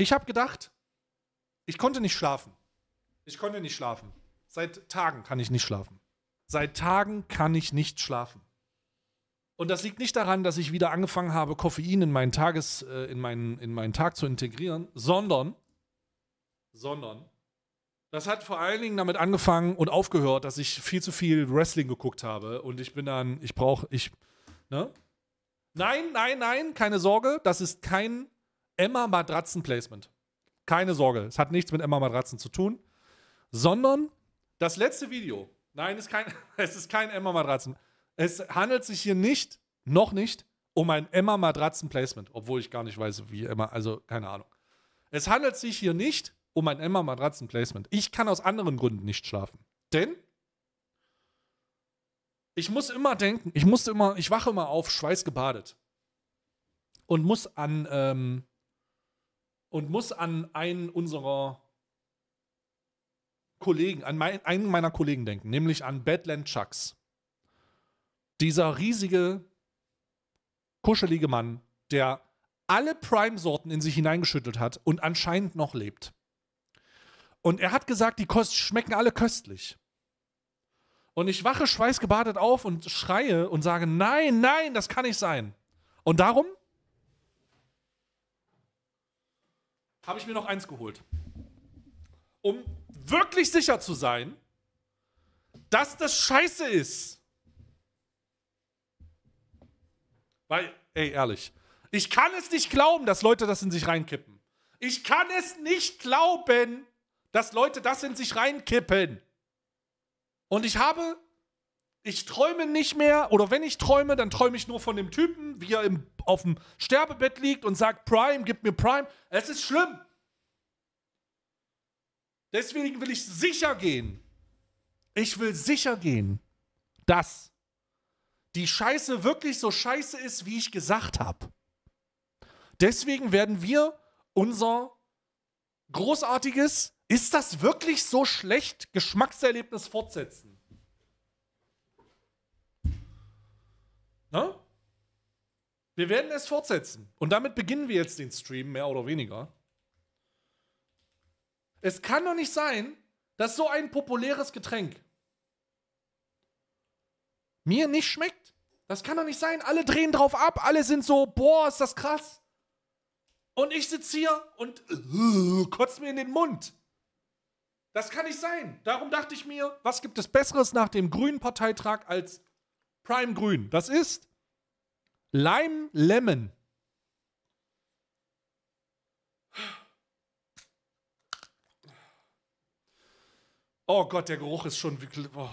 Ich habe gedacht, ich konnte nicht schlafen. Ich konnte nicht schlafen. Seit Tagen kann ich nicht schlafen. Seit Tagen kann ich nicht schlafen. Und das liegt nicht daran, dass ich wieder angefangen habe, Koffein in meinen, Tages, äh, in meinen, in meinen Tag zu integrieren, sondern, sondern, das hat vor allen Dingen damit angefangen und aufgehört, dass ich viel zu viel Wrestling geguckt habe und ich bin dann, ich brauche, ich, ne? Nein, nein, nein, keine Sorge, das ist kein Emma Matratzen Placement. Keine Sorge, es hat nichts mit Emma Matratzen zu tun, sondern das letzte Video. Nein, ist kein, es ist kein Emma Matratzen. Es handelt sich hier nicht, noch nicht, um ein Emma Matratzen Placement, obwohl ich gar nicht weiß, wie Emma, also keine Ahnung. Es handelt sich hier nicht um ein Emma Matratzen Placement. Ich kann aus anderen Gründen nicht schlafen, denn ich muss immer denken, ich musste immer, ich wache immer auf, schweißgebadet und muss an ähm, und muss an einen unserer Kollegen, an mein, einen meiner Kollegen denken, nämlich an Badland Chucks. Dieser riesige, kuschelige Mann, der alle Prime-Sorten in sich hineingeschüttelt hat und anscheinend noch lebt. Und er hat gesagt, die Kost schmecken alle köstlich. Und ich wache schweißgebadet auf und schreie und sage, nein, nein, das kann nicht sein. Und darum habe ich mir noch eins geholt. Um wirklich sicher zu sein, dass das scheiße ist. Weil, ey, ehrlich, ich kann es nicht glauben, dass Leute das in sich reinkippen. Ich kann es nicht glauben, dass Leute das in sich reinkippen. Und ich habe ich träume nicht mehr oder wenn ich träume, dann träume ich nur von dem Typen, wie er im, auf dem Sterbebett liegt und sagt, Prime, gib mir Prime. Es ist schlimm. Deswegen will ich sicher gehen. Ich will sicher gehen, dass die Scheiße wirklich so scheiße ist, wie ich gesagt habe. Deswegen werden wir unser großartiges, ist das wirklich so schlecht, Geschmackserlebnis fortsetzen. Ne? Wir werden es fortsetzen. Und damit beginnen wir jetzt den Stream, mehr oder weniger. Es kann doch nicht sein, dass so ein populäres Getränk mir nicht schmeckt. Das kann doch nicht sein. Alle drehen drauf ab, alle sind so, boah, ist das krass. Und ich sitze hier und uh, äh, kotzt mir in den Mund. Das kann nicht sein. Darum dachte ich mir, was gibt es Besseres nach dem Grünen Parteitag als Prime Grün. Das ist Lime Lemon. Oh Gott, der Geruch ist schon wirklich. Oh.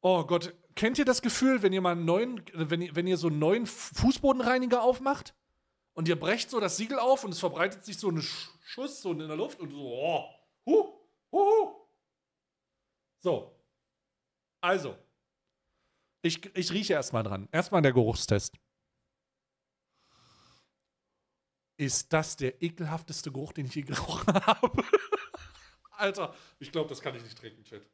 oh. Gott, kennt ihr das Gefühl, wenn ihr mal einen neuen, wenn ihr, wenn ihr so einen neuen Fußbodenreiniger aufmacht und ihr brecht so das Siegel auf und es verbreitet sich so ein Schuss so in der Luft und so, oh, hu, hu, so. Also. Ich, ich rieche erstmal dran. Erstmal der Geruchstest. Ist das der ekelhafteste Geruch, den ich je gerochen habe? Alter, ich glaube, das kann ich nicht trinken, Chat.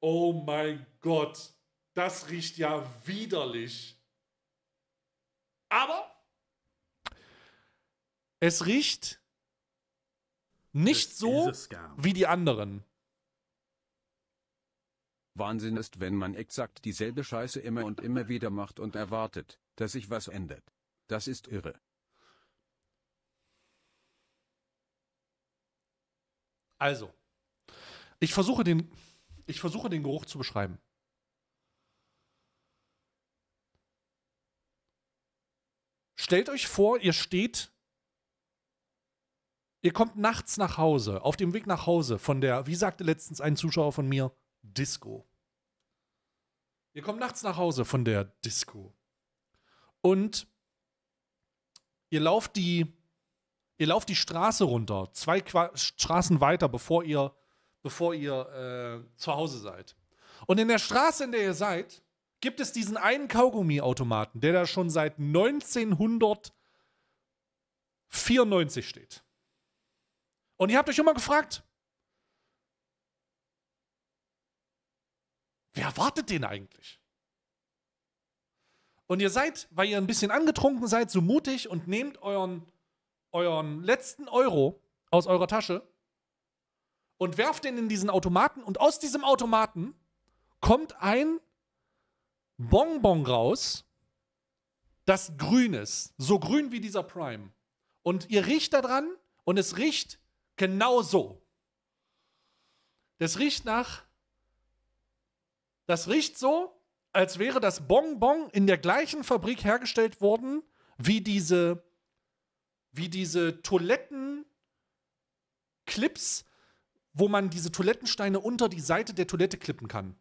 Oh mein Gott. Das riecht ja widerlich. Aber es riecht nicht so wie die anderen. Wahnsinn ist, wenn man exakt dieselbe Scheiße immer und immer wieder macht und erwartet, dass sich was ändert. Das ist irre. Also, ich versuche den, ich versuche den Geruch zu beschreiben. Stellt euch vor, ihr steht, ihr kommt nachts nach Hause, auf dem Weg nach Hause von der, wie sagte letztens ein Zuschauer von mir, Disco. Wir kommen nachts nach Hause von der Disco. Und ihr lauft die, ihr lauft die Straße runter, zwei Qua Straßen weiter, bevor ihr, bevor ihr äh, zu Hause seid. Und in der Straße, in der ihr seid, gibt es diesen einen Kaugummi-Automaten, der da schon seit 1994 steht. Und ihr habt euch immer gefragt, Wer erwartet den eigentlich? Und ihr seid, weil ihr ein bisschen angetrunken seid, so mutig und nehmt euren, euren letzten Euro aus eurer Tasche und werft den in diesen Automaten. Und aus diesem Automaten kommt ein Bonbon raus, das grün ist. So grün wie dieser Prime. Und ihr riecht daran und es riecht genau so. Das riecht nach das riecht so, als wäre das Bonbon in der gleichen Fabrik hergestellt worden wie diese, wie diese Toilettenclips, wo man diese Toilettensteine unter die Seite der Toilette klippen kann.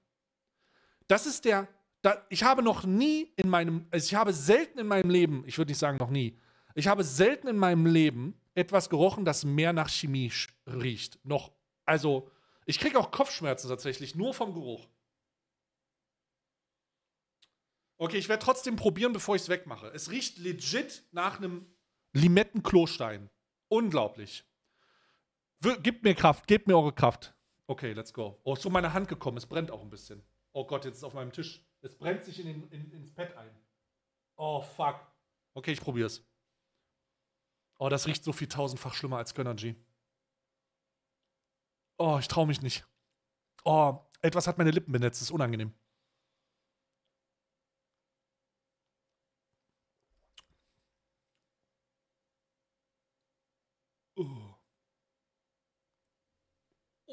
Das ist der. Da, ich habe noch nie in meinem, also ich habe selten in meinem Leben, ich würde nicht sagen noch nie, ich habe selten in meinem Leben etwas gerochen, das mehr nach Chemie riecht. Noch, also ich kriege auch Kopfschmerzen tatsächlich nur vom Geruch. Okay, ich werde trotzdem probieren, bevor ich es wegmache. Es riecht legit nach einem Limettenklostein. Unglaublich. Wir, gebt mir Kraft, gebt mir eure Kraft. Okay, let's go. Oh, ist so meine Hand gekommen. Es brennt auch ein bisschen. Oh Gott, jetzt ist es auf meinem Tisch. Es brennt sich in den, in, ins Pad ein. Oh, fuck. Okay, ich probiere es. Oh, das riecht so viel tausendfach schlimmer als Gönnergy. Oh, ich traue mich nicht. Oh, etwas hat meine Lippen benetzt. Das ist unangenehm.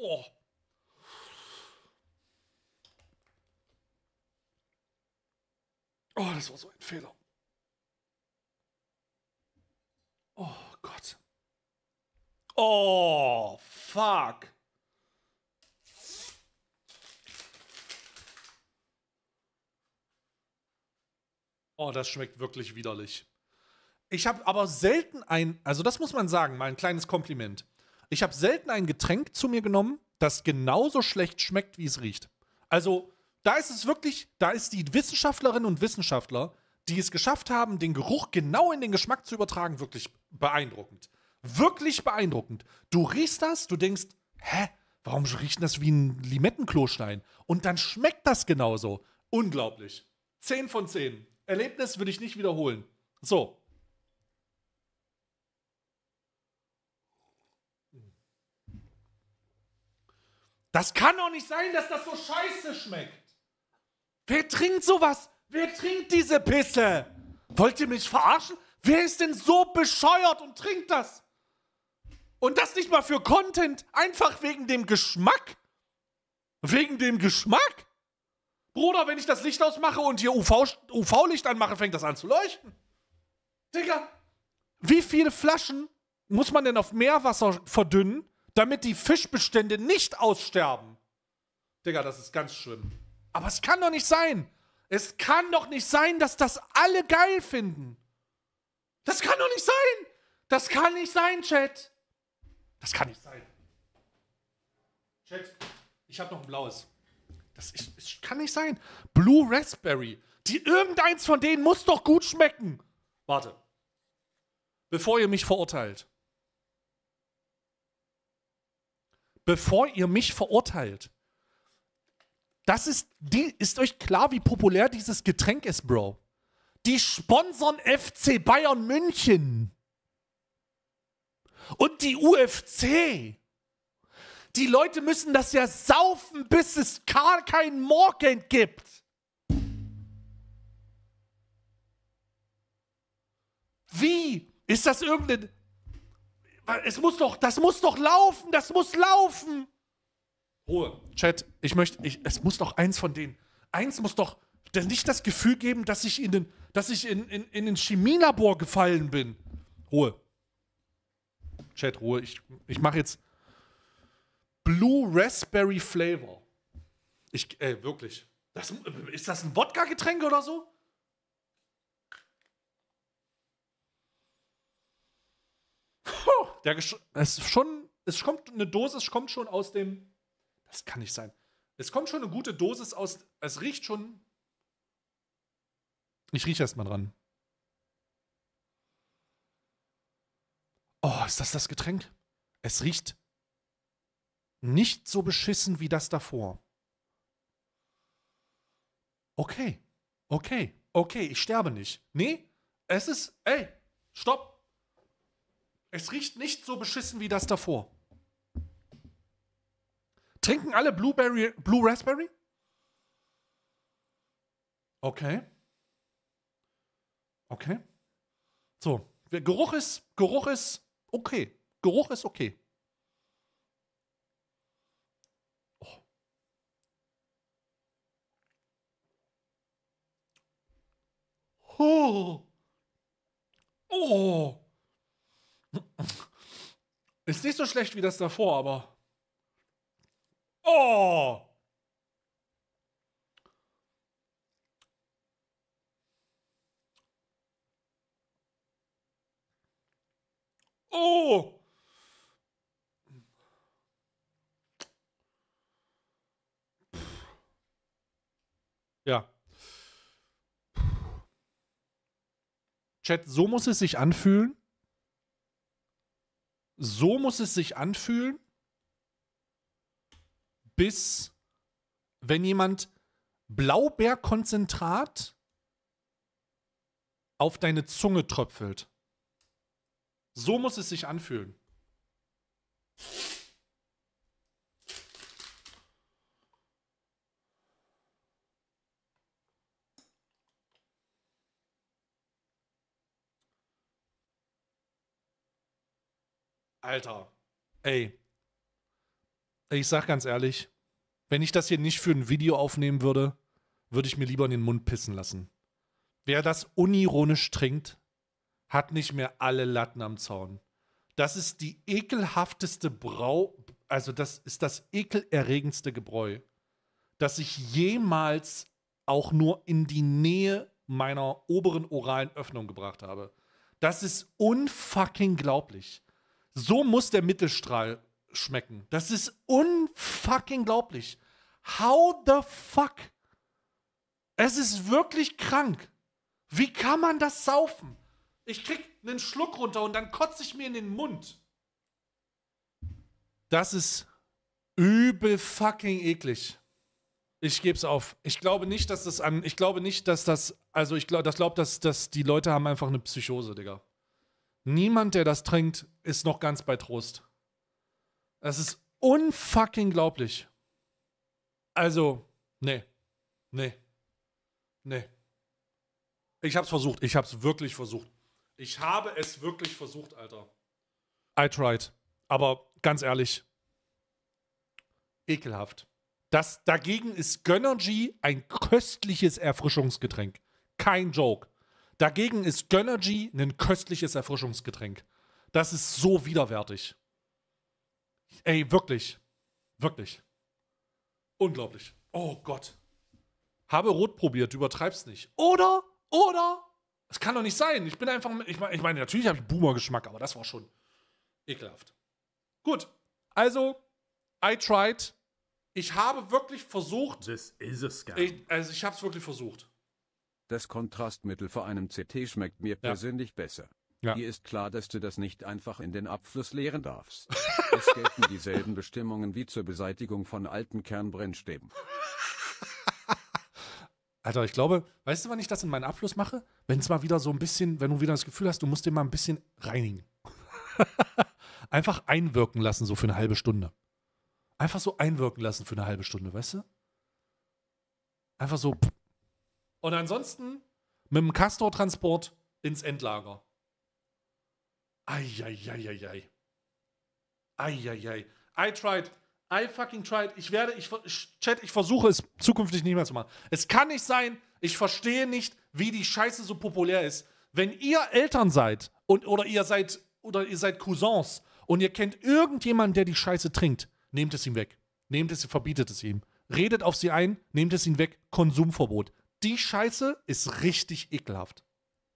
Oh. Oh, das war so ein Fehler. Oh Gott. Oh, fuck. Oh, das schmeckt wirklich widerlich. Ich habe aber selten ein, also das muss man sagen, mal ein kleines Kompliment. Ich habe selten ein Getränk zu mir genommen, das genauso schlecht schmeckt, wie es riecht. Also, da ist es wirklich, da ist die Wissenschaftlerinnen und Wissenschaftler, die es geschafft haben, den Geruch genau in den Geschmack zu übertragen, wirklich beeindruckend. Wirklich beeindruckend. Du riechst das, du denkst, hä, warum riecht das wie ein Limettenklostein? Und dann schmeckt das genauso. Unglaublich. 10 von 10. Erlebnis würde ich nicht wiederholen. So, Das kann doch nicht sein, dass das so scheiße schmeckt. Wer trinkt sowas? Wer trinkt diese Pisse? Wollt ihr mich verarschen? Wer ist denn so bescheuert und trinkt das? Und das nicht mal für Content, einfach wegen dem Geschmack. Wegen dem Geschmack? Bruder, wenn ich das Licht ausmache und hier UV-Licht anmache, fängt das an zu leuchten. Digga, wie viele Flaschen muss man denn auf Meerwasser verdünnen, damit die Fischbestände nicht aussterben. Digga, das ist ganz schlimm. Aber es kann doch nicht sein. Es kann doch nicht sein, dass das alle geil finden. Das kann doch nicht sein. Das kann nicht sein, Chat. Das kann nicht sein. Chat, ich habe noch ein blaues. Das ich, ich kann nicht sein. Blue Raspberry. Die irgendeins von denen muss doch gut schmecken. Warte. Bevor ihr mich verurteilt. bevor ihr mich verurteilt. Das ist, die, ist euch klar, wie populär dieses Getränk ist, Bro. Die sponsern FC Bayern München. Und die UFC. Die Leute müssen das ja saufen, bis es gar kein Morgen gibt. Wie? Ist das irgendein es muss doch, das muss doch laufen, das muss laufen. Ruhe. Chat, ich möchte, ich, es muss doch eins von denen. Eins muss doch nicht das Gefühl geben, dass ich in den, dass ich in, in, in den Chemielabor gefallen bin. Ruhe. Chat, Ruhe. Ich, ich mache jetzt Blue Raspberry Flavor. Ich, ey, äh, wirklich. Das, ist das ein Wodka-Getränk oder so? der es schon, es kommt eine Dosis, kommt schon aus dem. Das kann nicht sein. Es kommt schon eine gute Dosis aus. Es riecht schon. Ich rieche erstmal dran. Oh, ist das das Getränk? Es riecht nicht so beschissen wie das davor. Okay, okay, okay, ich sterbe nicht. Nee, es ist, ey, stopp, es riecht nicht so beschissen wie das davor. Trinken alle Blueberry, Blue Raspberry? Okay. Okay. So, Geruch ist, Geruch ist okay. Geruch ist okay. Oh. Oh. oh. Ist nicht so schlecht wie das davor, aber. Oh! Oh! Ja. Chat, so muss es sich anfühlen, so muss es sich anfühlen, bis wenn jemand Blaubeerkonzentrat auf deine Zunge tröpfelt. So muss es sich anfühlen. Alter. Ey. Ich sag ganz ehrlich, wenn ich das hier nicht für ein Video aufnehmen würde, würde ich mir lieber in den Mund pissen lassen. Wer das unironisch trinkt, hat nicht mehr alle Latten am Zaun. Das ist die ekelhafteste Brau, also das ist das ekelerregendste Gebräu, das ich jemals auch nur in die Nähe meiner oberen oralen Öffnung gebracht habe. Das ist unfucking glaublich so muss der Mittelstrahl schmecken. Das ist unfucking glaublich. How the fuck? Es ist wirklich krank. Wie kann man das saufen? Ich krieg einen Schluck runter und dann kotze ich mir in den Mund. Das ist übel fucking eklig. Ich geb's auf. Ich glaube nicht, dass das an. Ich glaube nicht, dass das. Also ich glaube, das glaubt, dass, dass die Leute haben einfach eine Psychose, Digga niemand, der das trinkt, ist noch ganz bei Trost. Das ist unfucking glaublich. Also, nee, nee, nee. Ich hab's versucht, ich hab's wirklich versucht. Ich habe es wirklich versucht, Alter. I tried. Aber ganz ehrlich, ekelhaft. Das, dagegen ist Gönnergy ein köstliches Erfrischungsgetränk. Kein Joke. Dagegen ist Gönnergy ein köstliches Erfrischungsgetränk. Das ist so widerwärtig. Ey, wirklich. Wirklich. Unglaublich. Oh Gott. Habe rot probiert, übertreib's nicht. Oder, oder, es kann doch nicht sein. Ich bin einfach, ich meine, ich mein, natürlich habe ich Boomer-Geschmack, aber das war schon ekelhaft. Gut, also, I tried. Ich habe wirklich versucht. This is a scam. Ich, also, ich habe es wirklich versucht. Das Kontrastmittel vor einem CT schmeckt mir ja. persönlich besser. Ja. Hier ist klar, dass du das nicht einfach in den Abfluss leeren darfst. es gelten dieselben Bestimmungen wie zur Beseitigung von alten Kernbrennstäben. Alter, ich glaube, weißt du, wann ich das in meinen Abfluss mache? Wenn es mal wieder so ein bisschen, wenn du wieder das Gefühl hast, du musst den mal ein bisschen reinigen. einfach einwirken lassen, so für eine halbe Stunde. Einfach so einwirken lassen für eine halbe Stunde, weißt du? Einfach so, pff, und ansonsten mit dem Castor-Transport ins Endlager. Eieieiei. Eieiei. I tried. I fucking tried. Ich werde, ich, Chat, ich versuche es zukünftig nicht mehr zu machen. Es kann nicht sein, ich verstehe nicht, wie die Scheiße so populär ist. Wenn ihr Eltern seid und, oder ihr seid, oder ihr seid Cousins und ihr kennt irgendjemanden, der die Scheiße trinkt, nehmt es ihm weg. Nehmt es, verbietet es ihm. Redet auf sie ein, nehmt es ihm weg. Konsumverbot die Scheiße ist richtig ekelhaft.